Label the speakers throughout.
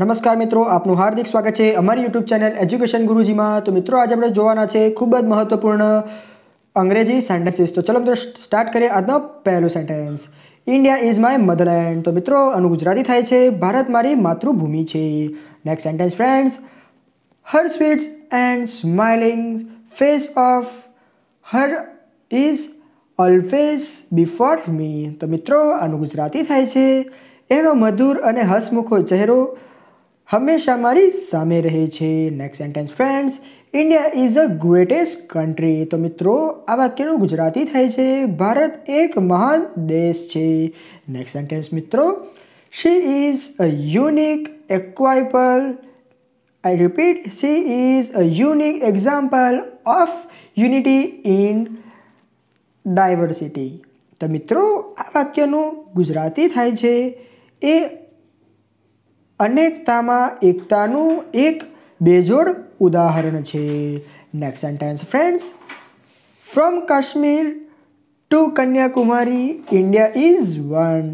Speaker 1: નમસ્કાર મિત્રો આપનું હાર્દિક સ્વાગત છે અમારી યુટ્યુબ ચેનલ એજ્યુકેશન ગુરુજીમાં તો મિત્રો આજે આપણે જોવાના છે ખૂબ જ મહત્વપૂર્ણ અંગ્રેજી સેન્ટેન્સીસ તો ચલો મિત્રો સ્ટાર્ટ કરીએ આજનો પહેલું sentence India is my motherland તો મિત્રો આનું ગુજરાતી થાય છે ભારત મારી માતૃભૂમિ છે next sentence friends her sweets and smiling face of her is always before me તો મિત્રો આનું ગુજરાતી થાય છે એનો મધુર અને હસમુખો ચહેરો હંમેશા મારી સામે રહે છે next sentence friends India is a greatest country તો મિત્રો આ વાક્યનું ગુજરાતી થાય છે ભારત એક મહાન દેશ છે નેક્સ્ટ સેન્ટેન્સ મિત્રો she is a unique example I repeat she is a unique example of unity in diversity તો મિત્રો આ વાક્યનું ગુજરાતી થાય છે એ અનેકતામાં એકતાનું એક બેજોડ ઉદાહરણ છે next sentence friends from Kashmir to Kanyakumari India is one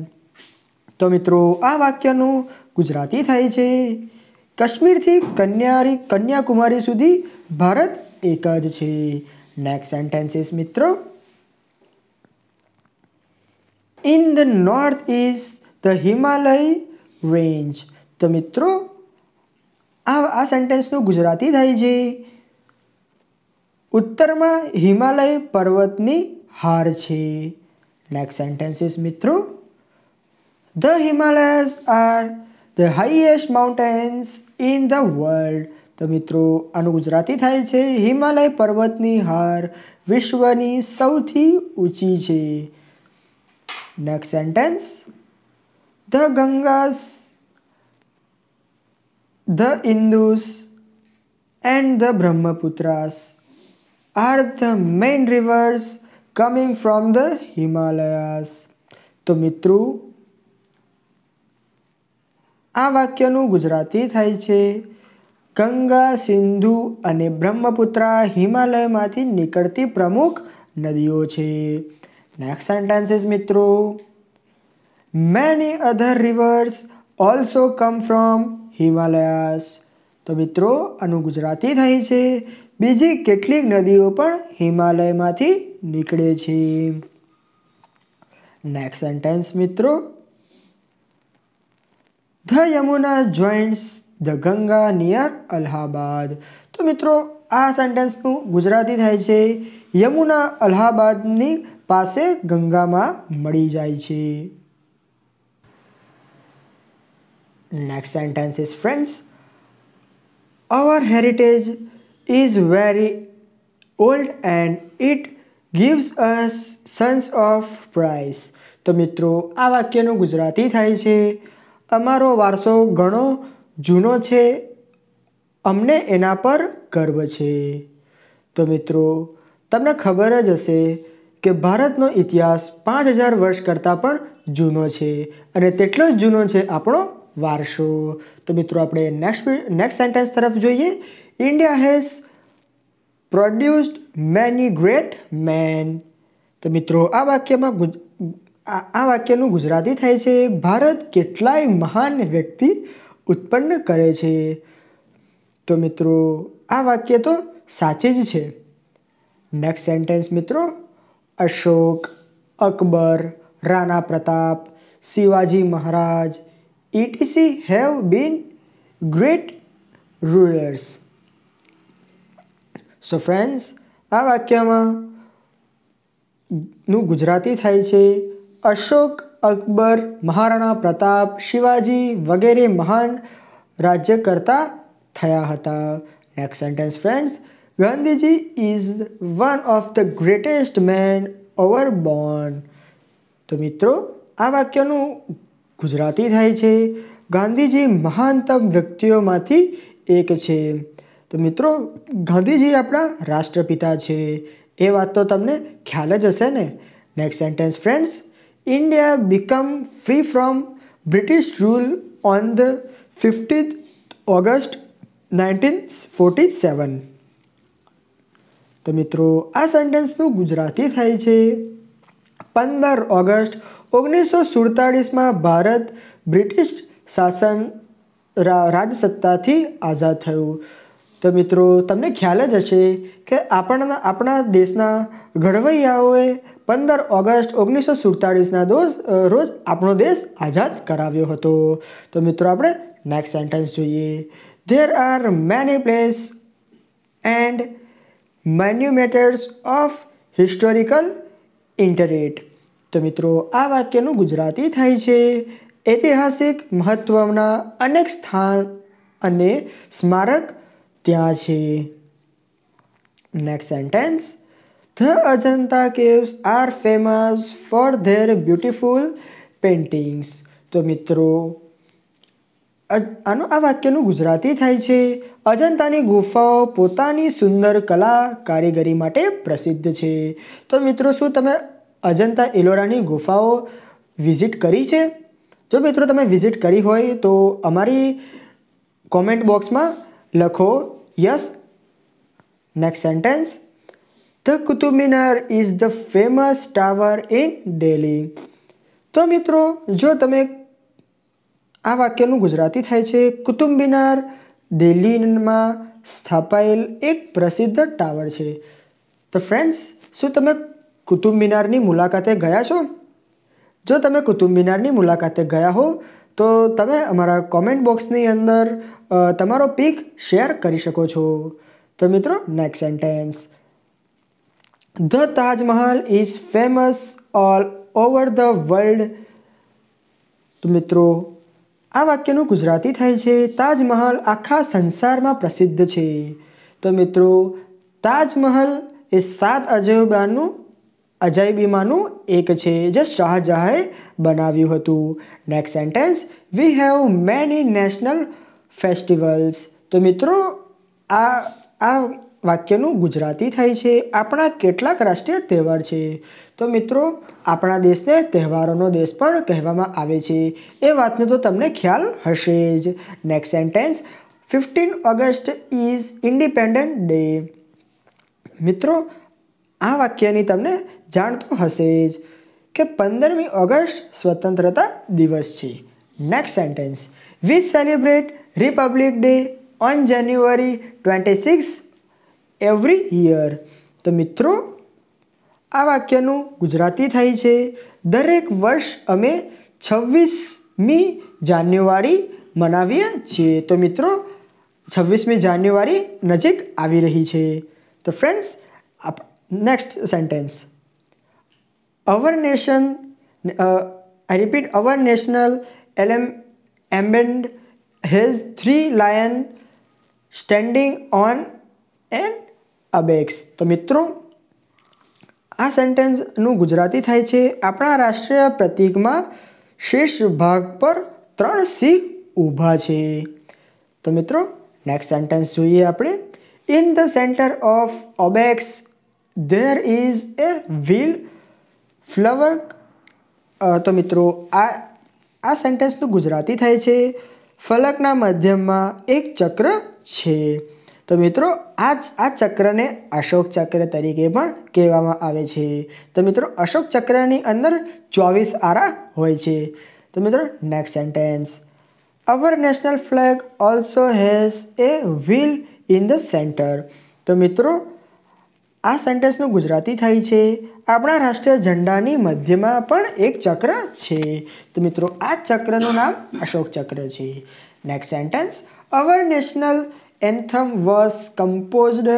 Speaker 1: તો મિત્રો આ વાક્યનું ગુજરાતી થાય છે કાશ્મીરથી કન્યારી કન્યાકુમારી સુધી ભારત એક જ છે નેક્સ્ટ સેન્ટેન્સીસ મિત્રો in the north is the Himalaya range તો મિત્રો આ આ સેન્ટેન્સનું ગુજરાતી થાય છે ઉત્તરમાં હિમાલય પર્વતની હાર છે નેક્સ્ટ સેન્ટેન્સ ઇઝ મિત્રો the Himalayas are the highest mountains in the world તો મિત્રો આનું ગુજરાતી થાય છે હિમાલય પર્વતની હાર વિશ્વની સૌથી ઊંચી છે next sentence the Gangas the Indus and the Brahmaputras are the main rivers coming from the Himalayas તો મિત્રો આ વાક્યનું ગુજરાતી થાય છે ગંગા સિંધુ અને બ્રહ્મપુત્રા હિમાલયમાંથી નીકળતી પ્રમુખ નદીઓ છે નેક્સ્ટ સેન્ટેન્સીસ મિત્રો many other rivers also come from Himalayas તો મિત્રો આનું ગુજરાતી થાય છે બીજી કેટલીક નદીઓ પણ હિમાલયમાંથી નીકળે છે નેક્સ્ટ સેન્ટેન્સ મિત્રો the Yamuna joints the Ganga near Allahabad તો મિત્રો આ સેન્ટેન્સનું ગુજરાતી થાય છે યમુના અલ્હાબાદની પાસે ગંગામાં મળી જાય છે Next sentence is friends, our heritage is very old and it gives us sons of price તો મિત્રો આ વાક્યનું ગુજરાતી થાય છે અમારો વારસો ઘણો જૂનો છે અમને એના પર ગર્વ છે તો મિત્રો તમને ખબર જ હશે કે ભારતનો ઇતિહાસ પાંચ હજાર વર્ષ કરતાં પણ જૂનો છે અને તેટલો જ જૂનો છે આપણો વારસો તો મિત્રો આપણે નેક્સ્ટ નેક્સ્ટ સેન્ટેન્સ તરફ જોઈએ India has produced many great men તો મિત્રો આ વાક્યમાં આ વાક્યનું ગુજરાતી થાય છે ભારત કેટલાય મહાન વ્યક્તિ ઉત્પન્ન કરે છે તો મિત્રો આ વાક્ય તો સાચી જ છે નેક્સ્ટ સેન્ટેન્સ મિત્રો Ashok Akbar Rana Pratap Shivaji Maharaj etc. have been great rulers. So friends આ વાક્યમાં નું ગુજરાતી થાય છે અશોક અકબર મહારાણા પ્રતાપ શિવાજી વગેરે મહાન રાજ્યકર્તા થયા હતા next sentence friends Gandhiji is one of the greatest men over born તો મિત્રો આ વાક્યનું ગુજરાતી થાય છે ગાંધીજી મહાનતમ વ્યક્તિઓમાંથી એક છે તો મિત્રો ગાંધીજી આપણા રાષ્ટ્રપિતા છે એ વાત તો તમને ખ્યાલ જ હશે ને next sentence friends India become free from British rule on the fiftieth August nineteen forty seven તો મિત્રો આ સેન્ટેન્સનું ગુજરાતી થાય છે પંદર ઓગસ્ટ ઓગણીસો સુડતાળીસમાં ભારત બ્રિટિશ શાસન રાજસત્તાથી આઝાદ થયું તો મિત્રો તમને ખ્યાલ જ હશે કે આપણના આપણા દેશના ઘડવૈયાઓએ પંદર ઓગસ્ટ ઓગણીસો સુડતાળીસના દોષ રોજ આપણો દેશ આઝાદ કરાવ્યો હતો તો મિત્રો આપણે નેક્સ્ટ સેન્ટેન્સ જોઈએ there are many place and monuments of historical interest તો મિત્રો આ વાક્યનું ગુજરાતી થાય છે ઐતિહાસિક મહત્ત્વના અનેક સ્થાન અને સ્મારક ત્યાં છે next sentence the Ajanta caves are famous for their beautiful paintings તો મિત્રો આનું આ વાક્યનું ગુજરાતી થાય છે અજંતાની ગુફાઓ પોતાની સુંદર કલા કારીગરી માટે પ્રસિદ્ધ છે તો મિત્રો શું તમે અજંતા એલોરાની ગુફાઓ વિઝિટ કરી છે જો મિત્રો તમે વિઝિટ કરી હોય તો અમારી કોમેન્ટ બોક્સમાં લખો yes next sentence the Qutub Minar is the famous tower in Delhi તો મિત્રો જો તમે આ વાક્યનું ગુજરાતી થાય છે કુતુબ મિનાર દિલ્હીમાં સ્થાપાયેલ એક પ્રસિદ્ધ ટાવર છે તો ફ્રેન્ડ્સ શું તમે કુતુબ મિનારની મુલાકાતે ગયા છો જો તમે કુતુમ્બિનારની મુલાકાતે ગયા હો તો તમે અમારા કોમેન્ટ બોક્સની અંદર તમારો પીક શેર કરી શકો છો તો મિત્રો next sentence the Taj Mahal is famous all over the world તો મિત્રો આ વાક્યનું ગુજરાતી થાય છે તાજમહલ આખા સંસારમાં પ્રસિદ્ધ છે તો મિત્રો તાજમહલ એ સાત અજયબાનું અજાયબીમાંનું એક છે જે શાહજહાએ બનાવ્યું હતું next sentence we have many national festivals તો મિત્રો આ આ વાક્યનું ગુજરાતી થાય છે આપણા કેટલાક રાષ્ટ્રીય તહેવાર છે તો મિત્રો આપણા દેશને તહેવારોનો દેશ પણ કહેવામાં આવે છે એ વાતનો તો તમને ખ્યાલ હશે જ next sentence fifteen August is independent day મિત્રો આ વાક્યની તમને જાણ તો હશે જ કે પંદરમી ઓગસ્ટ સ્વતંત્રતા દિવસ છે next sentence we celebrate republic day on January twenty six every year તો મિત્રો આ વાક્યનું ગુજરાતી થાય છે દરેક વર્ષ અમે છવ્વીસમી જાન્યુઆરી મનાવીએ છીએ તો મિત્રો છવ્વીસમી જાન્યુઆરી નજીક આવી રહી છે તો ફ્રેન્ડ્સ આપ next sentence our nation I repeat our national એલએમ એમ્બેન્ડ has three lion standing on and abacus તો મિત્રો આ સેન્ટેન્સનું ગુજરાતી થાય છે આપણા રાષ્ટ્રીય પ્રતિકમાં શીર્ષ ભાગ પર ત્રણ સિંહ ઊભા છે તો મિત્રો નેક્સ્ટ સેન્ટેન્સ જોઈએ આપણે in the center of abacus there is a wheel flower તો મિત્રો આ આ સેન્ટેન્સનું ગુજરાતી થાય છે ફલકના મધ્યમાં એક ચક્ર છે તો મિત્રો આ આ ચક્રને અશોક ચક્ર તરીકે પણ કહેવામાં આવે છે તો મિત્રો અશોક ચક્રની અંદર ચોવીસ આરા હોય છે તો મિત્રો next sentence our national flag also has a wheel in the center તો મિત્રો આ સેન્ટેન્સનું ગુજરાતી થાય છે આપણા રાષ્ટ્રીય ઝંડાની મધ્યમાં પણ એક ચક્ર છે તો મિત્રો આ ચક્રનું નામ અશોક ચક્ર છે next sentence our national anthem was composed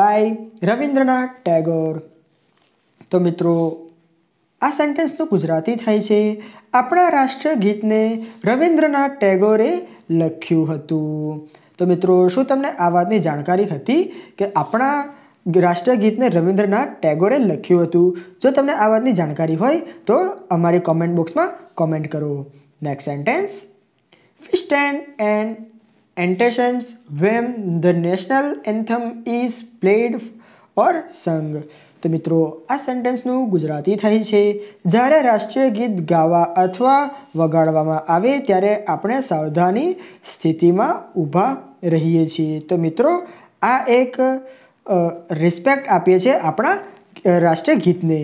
Speaker 1: by Ravindranath Tagore તો મિત્રો આ સેન્ટેન્સનું ગુજરાતી થાય છે આપણા રાષ્ટ્રગીતને રવિન્દ્રનાથ ટેગોરે લખ્યું હતું તો મિત્રો શું તમને આ વાતની જાણકારી હતી કે આપણા રાષ્ટ્રગીતને રવિન્દ્રનાથ ટેગોરે લખ્યું હતું જો તમને આ વાતની જાણકારી હોય તો અમારી કોમેન્ટ બોક્સમાં કોમેન્ટ કરો next sentence fish stand and antitions when the national anthem is played or sung તો મિત્રો આ સેન્ટેન્સનું ગુજરાતી થાય છે જ્યારે રાષ્ટ્રીય ગીત ગાવા અથવા વગાડવામાં આવે ત્યારે આપણે સાવધાની સ્થિતિમાં ઊભા રહીએ છીએ તો મિત્રો આ એક રિસ્પેક્ટ આપીએ છીએ આપણા રાષ્ટ્રીય ગીતને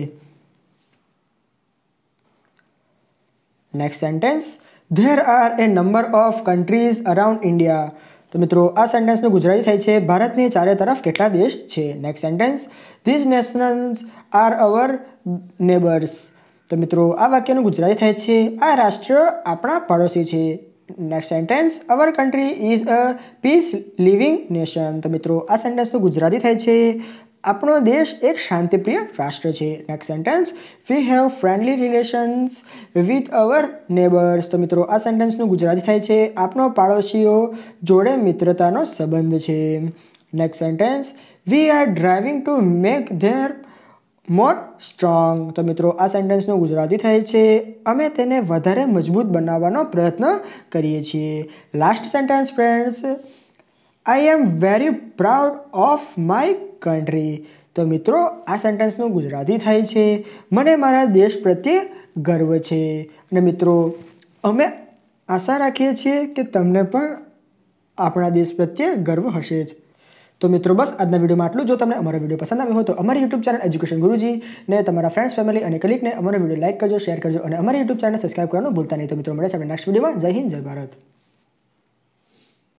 Speaker 1: next sentence there are a number of countries around India તો મિત્રો આ સેન્ટેન્સનું ગુજરાતી થાય છે ભારતની ચારે તરફ કેટલા દેશ છે next sentence these nationals are our neighbours તો મિત્રો આ વાક્યનું ગુજરાતી થાય છે આ રાષ્ટ્ર આપણા પડોશી છે next sentence our country is a peace living nation તો મિત્રો આ સેન્ટેન્સનું ગુજરાતી થાય છે આપણો દેશ એક શાંતિપ્રિય રાષ્ટ્ર છે next sentence we have friendly relations with our neighbours તો મિત્રો આ સેન્ટેન્સનું ગુજરાતી થાય છે આપણો પાડોશીઓ જોડે મિત્રતાનો સંબંધ છે next sentence we are driving to make their more strong તો મિત્રો આ સેન્ટેન્સનું ગુજરાતી થાય છે અમે તેને વધારે મજબૂત બનાવવાનો પ્રયત્ન કરીએ છીએ last sentence friends I am very proud of my country તો મિત્રો આ સેન્ટેન્સનું ગુજરાતી થાય છે મને મારા દેશ પ્રત્યે ગર્વ છે અને મિત્રો અમે આશા રાખીએ છીએ કે તમને પણ આપણા દેશ પ્રત્યે ગર્વ હશે જ તો મિત્રો બસ આજના વિડીયોમાં આટલું જો તમને અમારો વિડીયો પસંદ આવ્યો હોય તો અમારી યુટ્યુબ ચેનલ એજ્યુકેશન ગુરુજીને તમારા ફ્રેન્ડ્સ ફેમિલી અને કલીગને અમારો વિડીયો લાઇક કરજો શેર કરજો અને અમારી યુટ્યુબ ચેનલ સબસ્ક્રાઇબ કરવાનું ભૂલતા નહીં તો મિત્રો મળે છે આપણે નેક્સ્ટ વિડીયોમાં જય હિન્દ જય ભારત